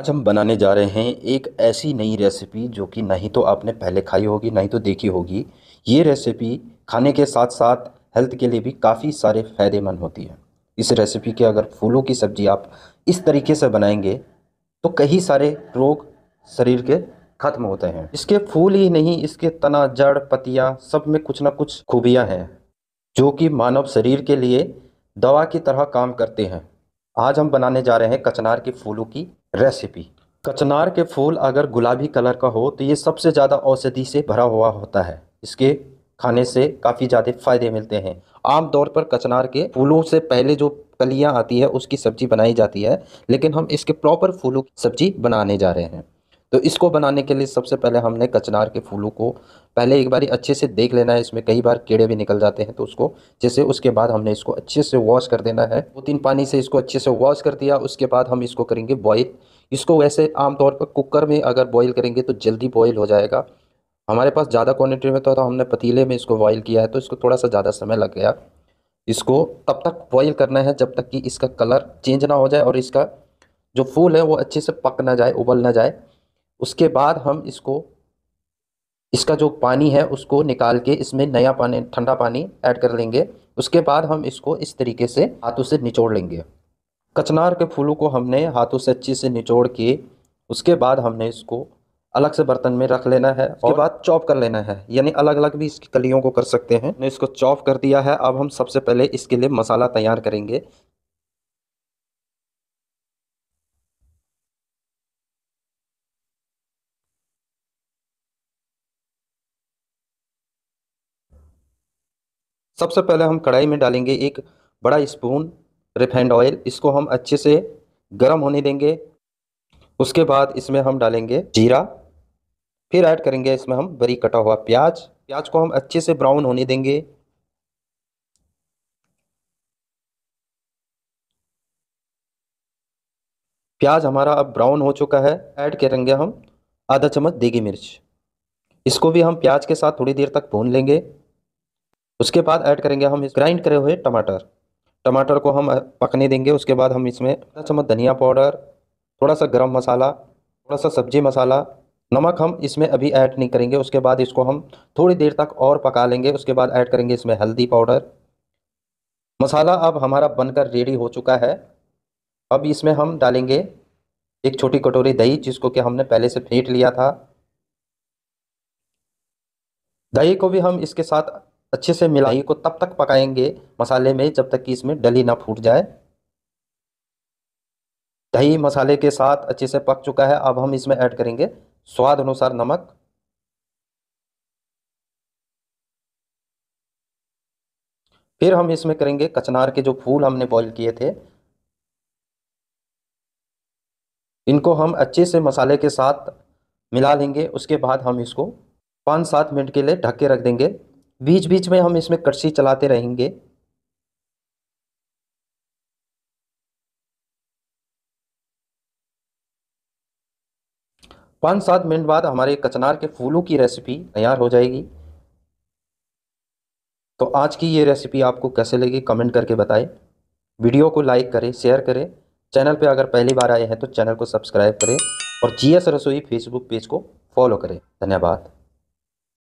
आज हम बनाने जा रहे हैं एक ऐसी नई रेसिपी जो कि नहीं तो आपने पहले खाई होगी नहीं तो देखी होगी ये रेसिपी खाने के साथ साथ हेल्थ के लिए भी काफ़ी सारे फ़ायदेमंद होती है इस रेसिपी के अगर फूलों की सब्ज़ी आप इस तरीके से बनाएंगे तो कई सारे रोग शरीर के खत्म होते हैं इसके फूल ही नहीं इसके तना जड़ पतिया सब में कुछ ना कुछ खूबियाँ हैं जो कि मानव शरीर के लिए दवा की तरह काम करते हैं आज हम बनाने जा रहे हैं कचनार के फूलों की रेसिपी कचनार के फूल अगर गुलाबी कलर का हो तो ये सबसे ज़्यादा औषधि से भरा हुआ होता है इसके खाने से काफ़ी ज़्यादा फायदे मिलते हैं आमतौर पर कचनार के फूलों से पहले जो कलियाँ आती है उसकी सब्जी बनाई जाती है लेकिन हम इसके प्रॉपर फूलों की सब्जी बनाने जा रहे हैं तो इसको बनाने के लिए सबसे पहले हमने कचनार के फूलों को पहले एक बार अच्छे से देख लेना है इसमें कई बार कीड़े भी निकल जाते हैं तो उसको जैसे उसके बाद हमने इसको अच्छे से वॉश कर देना है दो तीन पानी से इसको अच्छे से वॉश कर दिया उसके बाद हम इसको करेंगे बॉयल इसको वैसे आमतौर पर कुकर में अगर बॉयल करेंगे तो जल्दी बॉयल हो जाएगा हमारे पास ज़्यादा क्वान्टिटी में तो, तो हमने पतीले में इसको बॉयल किया है तो इसको थोड़ा सा ज़्यादा समय लग गया इसको तब तक बॉयल करना है जब तक कि इसका कलर चेंज ना हो जाए और इसका जो फूल है वो अच्छे से पक ना जाए उबल ना जाए उसके बाद हम इसको इसका जो पानी है उसको निकाल के इसमें नया पानी ठंडा पानी ऐड कर लेंगे उसके बाद हम इसको इस तरीके से हाथों से निचोड़ लेंगे कचनार के फूलों को हमने हाथों से अच्छे से निचोड़ के उसके बाद हमने इसको अलग से बर्तन में रख लेना है उसके बाद चॉप कर लेना है यानी अलग अलग भी इसकी कलियों को कर सकते हैं इसको चॉप कर दिया है अब हम सबसे पहले इसके लिए मसाला तैयार करेंगे सबसे पहले हम कढ़ाई में डालेंगे एक बड़ा स्पून रिफाइंड ऑयल इसको हम अच्छे से गर्म होने देंगे उसके बाद इसमें हम डालेंगे जीरा फिर ऐड करेंगे इसमें हम बरी कटा हुआ प्याज प्याज को हम अच्छे से ब्राउन होने देंगे प्याज हमारा अब ब्राउन हो चुका है ऐड करेंगे हम आधा चम्मच देगी मिर्च इसको भी हम प्याज के साथ थोड़ी देर तक भून लेंगे उसके बाद ऐड करेंगे हम इस ग्राइंड करे हुए टमाटर टमाटर को हम पकने देंगे उसके बाद हम इसमें आधा चम्मच धनिया पाउडर थोड़ा सा गरम मसाला थोड़ा सा सब्जी मसाला नमक हम इसमें अभी ऐड नहीं करेंगे उसके बाद इसको हम थोड़ी देर तक और पका लेंगे उसके बाद ऐड करेंगे इसमें हल्दी पाउडर मसाला अब हमारा बनकर रेडी हो चुका है अब इसमें हम डालेंगे एक छोटी कटोरी दही जिसको कि हमने पहले से फेंट लिया था दही को भी हम इसके साथ अच्छे से मिलाई को तब तक पकाएंगे मसाले में जब तक कि इसमें डली ना फूट जाए दही मसाले के साथ अच्छे से पक चुका है अब हम इसमें ऐड करेंगे स्वाद अनुसार नमक फिर हम इसमें करेंगे कचनार के जो फूल हमने बॉईल किए थे इनको हम अच्छे से मसाले के साथ मिला लेंगे उसके बाद हम इसको पाँच सात मिनट के लिए ढक के रख देंगे बीच बीच में हम इसमें कड़छी चलाते रहेंगे पाँच सात मिनट बाद हमारे कचनार के फूलों की रेसिपी तैयार हो जाएगी तो आज की ये रेसिपी आपको कैसे लगी कमेंट करके बताएं वीडियो को लाइक करें शेयर करें चैनल पे अगर पहली बार आए हैं तो चैनल को सब्सक्राइब करें और जीएस रसोई फेसबुक पेज को फॉलो करें धन्यवाद